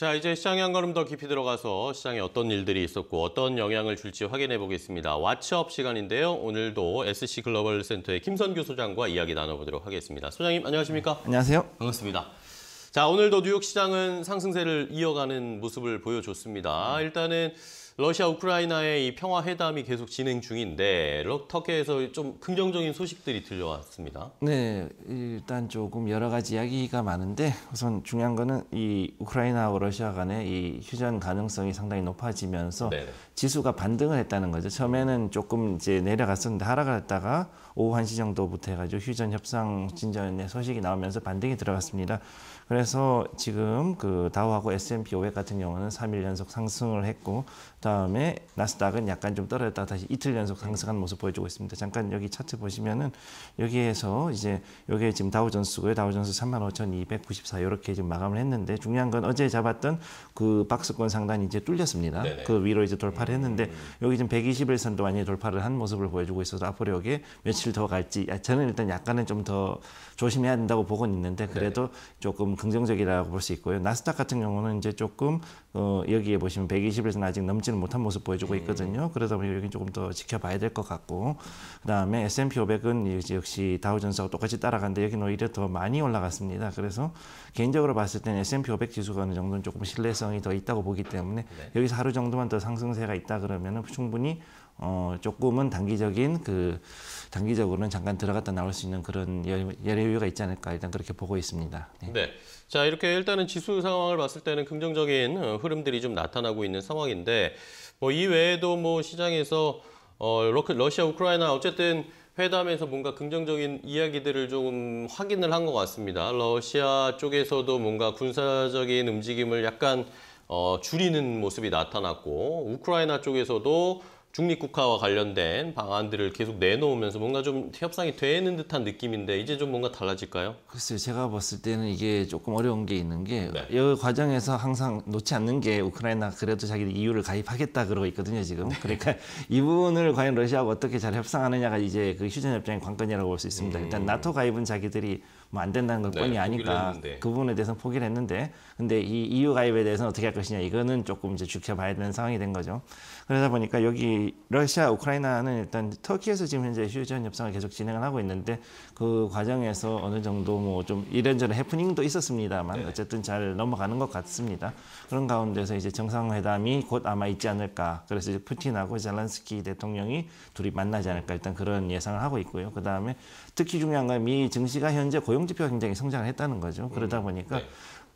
자, 이제 시장에 한 걸음 더 깊이 들어가서 시장에 어떤 일들이 있었고 어떤 영향을 줄지 확인해 보겠습니다. 왓츠업 시간인데요. 오늘도 SC 글로벌 센터의 김선규 소장과 이야기 나눠보도록 하겠습니다. 소장님 안녕하십니까? 안녕하세요. 반갑습니다. 자, 오늘도 뉴욕 시장은 상승세를 이어가는 모습을 보여줬습니다. 일단은 러시아 우크라이나의 이 평화 회담이 계속 진행 중인데 럭터케에서좀 긍정적인 소식들이 들려왔습니다. 네, 일단 조금 여러 가지 이야기가 많은데 우선 중요한 거는 이 우크라이나하고 러시아 간의 이 휴전 가능성이 상당히 높아지면서 네네. 지수가 반등을 했다는 거죠. 처음에는 조금 이제 내려갔었는데 하락을 했다가 오후 1시 정도부터 해가지고 휴전 협상 진전의 소식이 나오면서 반등이 들어갔습니다. 그래서 지금 그 다우하고 S&P 500 같은 경우는 3일 연속 상승을 했고 다음에 나스닥은 약간 좀 떨어졌다 다시 이틀 연속 상승한 모습 보여주고 있습니다. 잠깐 여기 차트 보시면은 여기에서 이제 여기에 지금 다우존스고요. 다우존스 35,294 이렇게 지금 마감을 했는데 중요한 건 어제 잡았던 그 박스권 상단이 이제 뚫렸습니다. 네네. 그 위로 이제 돌파를 했는데 음. 여기 지금 1 2일선도 많이 돌파를 한 모습을 보여주고 있어서 앞으로 여기에 며칠 더 갈지 아, 저는 일단 약간은 좀 더 조심해야 된다고 보고 있는데 그래도 네네. 조금 긍정적이라고 볼 수 있고요. 나스닥 같은 경우는 이제 조금 어, 여기에 보시면 1 2 0에서 아직 넘지는 못한 모습 보여주고 예. 있거든요. 그러다 보니 여기 조금 더 지켜봐야 될 것 같고 그다음에 S&P 500은 역시 다우존스하고 똑같이 따라가는데 여기는 오히려 더 많이 올라갔습니다. 그래서 개인적으로 봤을 때는 S&P 500 지수가 어느 정도는 조금 신뢰성이 더 있다고 보기 때문에 네. 여기서 하루 정도만 더 상승세가 있다 그러면 충분히 어, 조금은 단기적인 그 단기적으로는 잠깐 들어갔다 나올 수 있는 그런 예, 예외유가 있지 않을까 일단 그렇게 보고 있습니다. 네. 네. 자 이렇게 일단은 지수 상황을 봤을 때는 긍정적인 어, 흐름들이 좀 나타나고 있는 상황인데 뭐 이외에도 뭐 시장에서 어, 러시아 우크라이나 어쨌든 회담에서 뭔가 긍정적인 이야기들을 조금 확인을 한 것 같습니다. 러시아 쪽에서도 뭔가 군사적인 움직임을 약간 어, 줄이는 모습이 나타났고 우크라이나 쪽에서도 중립국화와 관련된 방안들을 계속 내놓으면서 뭔가 좀 협상이 되는 듯한 느낌인데 이제 좀 뭔가 달라질까요? 글쎄요. 제가 봤을 때는 이게 조금 어려운 게 있는 게이 네. 과정에서 항상 놓지 않는 게 우크라이나 그래도 자기들 EU를 가입하겠다 그러고 있거든요. 지금. 네. 그러니까 이 부분을 과연 러시아하고 어떻게 잘 협상하느냐가 이제 그 휴전협정의 관건이라고 볼 수 있습니다. 음. 일단 나토 가입은 자기들이 뭐안 된다는 건 네, 뻔히 아니까 그 부분에 대해서는 포기를 했는데 근데 이 EU 가입에 대해서는 어떻게 할 것이냐 이거는 조금 이제 지켜봐야 되는 상황이 된 거죠. 그러다 보니까 여기 러시아 우크라이나는 일단 터키에서 지금 현재 휴전 협상을 계속 진행을 하고 있는데 그 과정에서 어느 정도 뭐 좀 이런저런 해프닝도 있었습니다만 네. 어쨌든 잘 넘어가는 것 같습니다. 그런 가운데서 이제 정상회담이 곧 아마 있지 않을까. 그래서 이제 푸틴하고 잘란스키 대통령이 둘이 만나지 않을까 일단 그런 예상을 하고 있고요. 그 다음에 특히 중요한 건 미 증시가 현재 고용 고용지표가 굉장히 성장을 했다는 거죠. 그러다 음, 보니까 네.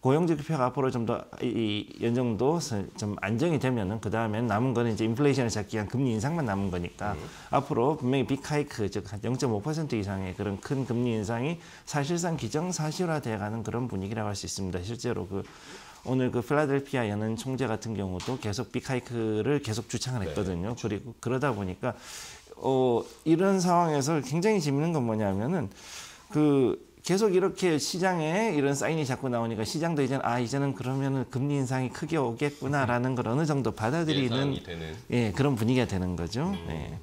고용지표가 앞으로 좀 더 이 연정도 좀 안정이 되면은 그다음에 남은 거는 이제 인플레이션을 잡기 위한 금리 인상만 남은 거니까 음. 앞으로 분명히 빅하이크 즉한0.5% 이상의 그런 큰 금리 인상이 사실상 기정사실화돼가는 그런 분위기라고 할 수 있습니다. 실제로 그 오늘 그 필라델피아 연은 총재 같은 경우도 계속 빅하이크를 계속 주창을 네. 했거든요. 네, 그리고 그러다 보니까 어 이런 상황에서 굉장히 재밌는 건 뭐냐면은 그 계속 이렇게 시장에 이런 사인이 자꾸 나오니까 시장도 이제는 아 이제는 그러면은 금리 인상이 크게 오겠구나라는 걸 어느 정도 받아들이는 예 그런 분위기가 되는 거죠. 음. 예.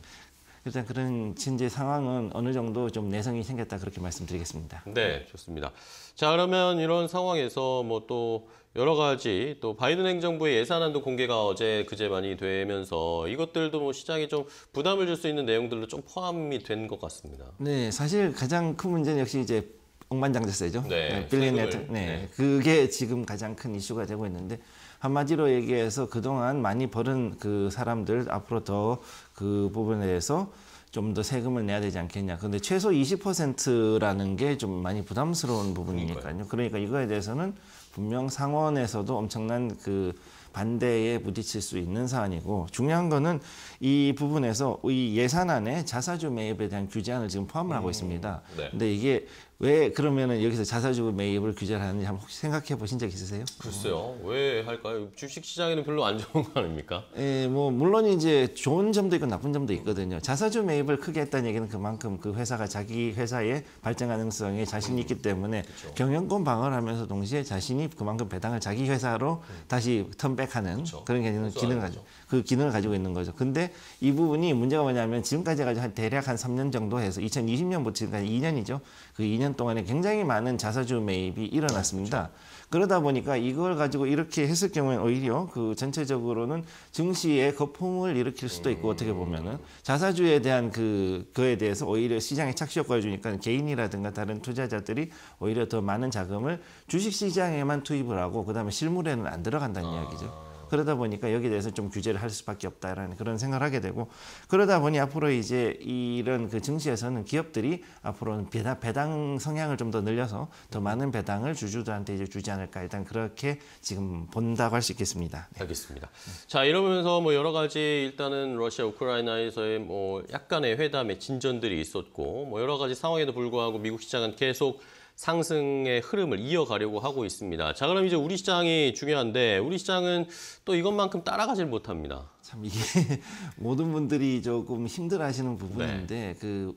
일단 그런 현재 상황은 어느 정도 좀 내성이 생겼다 그렇게 말씀드리겠습니다. 네, 좋습니다. 자 그러면 이런 상황에서 뭐 또 여러 가지 또 바이든 행정부의 예산안도 공개가 어제 그제 많이 되면서 이것들도 뭐 시장에 좀 부담을 줄 수 있는 내용들로 좀 포함이 된 것 같습니다. 네, 사실 가장 큰 문제는 역시 이제 억만장자세죠. 네, 빌리네 네, 네. 네, 네, 그게 지금 가장 큰 이슈가 되고 있는데 한마디로 얘기해서 그동안 많이 벌은 그 사람들 앞으로 더 그 부분에 대해서 좀 더 세금을 내야 되지 않겠냐. 그런데 최소 20%라는 게 좀 많이 부담스러운 부분이니까요. 그러니까 이거에 대해서는 분명 상원에서도 엄청난 그 반대에 부딪힐 수 있는 사안이고 중요한 거는 이 부분에서 이 예산안에 자사주 매입에 대한 규제안을 지금 포함을 하고 음, 있습니다. 네. 근데 이게 왜 그러면은 여기서 자사주 매입을 규제를 하는지 한번 혹시 생각해 보신 적 있으세요? 글쎄요. 왜 할까요? 주식 시장에는 별로 안 좋은 거 아닙니까? 예, 뭐 물론 이제 좋은 점도 있고 나쁜 점도 있거든요. 자사주 매입을 크게 했다는 얘기는 그만큼 그 회사가 자기 회사의 발전 가능성에 자신이 있기 때문에 그쵸. 그렇죠. 경영권 방어를 하면서 동시에 자신이 그만큼 배당을 자기 회사로 음. 다시 턴백하는 그쵸. 그렇죠. 그런 개념 기능을 아, 가지고 그렇죠. 그 기능을 가지고 있는 거죠. 근데 이 부분이 문제가 뭐냐면 지금까지 가지고 한 대략 한 3년 정도 해서 2020년부터 뭐 지금까지 2년이죠. 그 2년 5년 동안에 굉장히 많은 자사주 매입이 일어났습니다. 그렇죠. 그러다 보니까 이걸 가지고 이렇게 했을 경우에 오히려 그 전체적으로는 증시에 거품을 일으킬 수도 있고 어떻게 보면은 자사주에 대한 그 그에 대해서 오히려 시장에 착시효과를 주니까 개인이라든가 다른 투자자들이 오히려 더 많은 자금을 주식 시장에만 투입을 하고 그다음에 실물에는 안 들어간다는 아... 이야기죠. 그러다 보니까 여기에 대해서 좀 규제를 할 수밖에 없다라는 그런 생각을 하게 되고 그러다 보니 앞으로 이제 이런 그 증시에서는 기업들이 앞으로는 배당, 배당 성향을 좀 더 늘려서 더 많은 배당을 주주들한테 이제 주지 않을까 일단 그렇게 지금 본다고 할 수 있겠습니다. 네. 알겠습니다. 자 이러면서 뭐 여러 가지 일단은 러시아 우크라이나에서의 뭐 약간의 회담의 진전들이 있었고 뭐 여러 가지 상황에도 불구하고 미국 시장은 계속 상승의 흐름을 이어가려고 하고 있습니다. 자, 그럼 이제 우리 시장이 중요한데 우리 시장은 또 이것만큼 따라가질 못합니다. 참 이게 모든 분들이 조금 힘들어하시는 부분인데 네. 그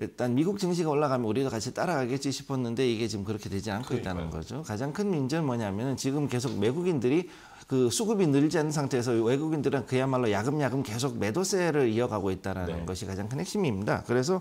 일단 미국 증시가 올라가면 우리도 같이 따라가겠지 싶었는데 이게 지금 그렇게 되지 않고 그러니까요. 있다는 거죠. 가장 큰 문제는 뭐냐면 지금 계속 외국인들이 그 수급이 늘지 않은 상태에서 외국인들은 그야말로 야금야금 계속 매도세를 이어가고 있다는 네. 것이 가장 큰 핵심입니다. 그래서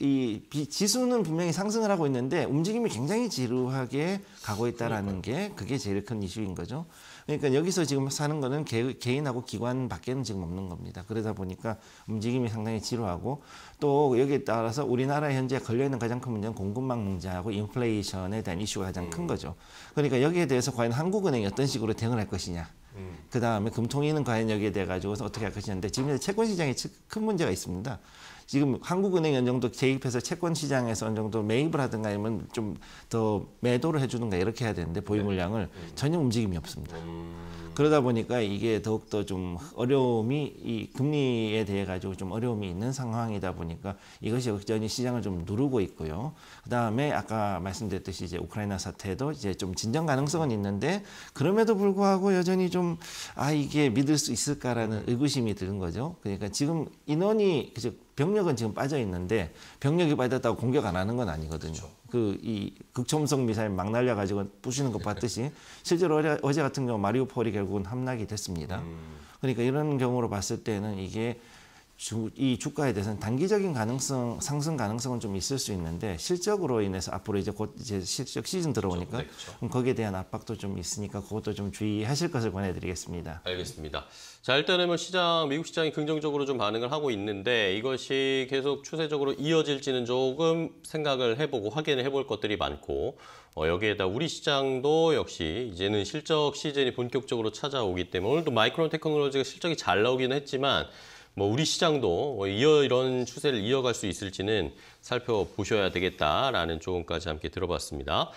이 지수는 분명히 상승을 하고 있는데 움직임이 굉장히 지루하게 가고 있다는그게 그게 제일 큰 이슈인 거죠. 그러니까 여기서 지금 사는 거는 개, 개인하고 기관 밖에는 지금 없는 겁니다. 그러다 보니까 움직임이 상당히 지루하고 또 여기에 따라 따라서 우리나라 현재 걸려있는 가장 큰 문제는 공급망 문제하고 인플레이션에 대한 이슈가 가장 큰 음. 거죠. 그러니까 여기에 대해서 과연 한국은행이 어떤 식으로 대응을 할 것이냐. 음. 그 다음에 금통위는 과연 여기에 대해 가지고서 어떻게 할 것이냐인데 지금 현재 채권 시장에 큰 문제가 있습니다. 지금 한국은행이 어느 정도 개입해서 채권 시장에서 어느 정도 매입을 하든가 아니면 좀 더 매도를 해주든가 이렇게 해야 되는데 보유 네. 물량을 네. 음. 전혀 움직임이 없습니다. 음. 그러다 보니까 이게 더욱더 좀 어려움이 이 금리에 대해 가지고 좀 어려움이 있는 상황이다 보니까 이것이 여전히 시장을 좀 누르고 있고요. 그다음에 아까 말씀드렸듯이 이제 우크라이나 사태도 이제 좀 진정 가능성은 있는데 그럼에도 불구하고 여전히 좀 아 이게 믿을 수 있을까라는 의구심이 드는 거죠. 그러니까 지금 인원이 즉 병력은 지금 빠져 있는데 병력이 빠졌다고 공격 안 하는 건 아니거든요. 그렇죠. 그이 극초음속 미사일 막 날려 가지고 부시는 것 봤듯이 실제로 어제, 같은 경우 마리우폴이 결국은 함락이 됐습니다. 음. 그러니까 이런 경우로 봤을 때는 이게 주, 이 주가에 대해서는 단기적인 가능성 상승 가능성은 좀 있을 수 있는데 실적으로 인해서 앞으로 이제 곧 이제 실적 시즌 들어오니까 그렇죠. 네, 그렇죠. 거기에 대한 압박도 좀 있으니까 그것도 좀 주의하실 것을 권해드리겠습니다. 알겠습니다. 자 일단은 뭐 시장 미국 시장이 긍정적으로 좀 반응을 하고 있는데 이것이 계속 추세적으로 이어질지는 조금 생각을 해보고 확인을 해볼 것들이 많고 어, 여기에다 우리 시장도 역시 이제는 실적 시즌이 본격적으로 찾아오기 때문에 오늘도 마이크론 테크놀로지가 실적이 잘 나오기는 했지만. 뭐 우리 시장도 뭐 이어 이런 추세를 이어갈 수 있을지는 살펴보셔야 되겠다라는 조언까지 함께 들어봤습니다.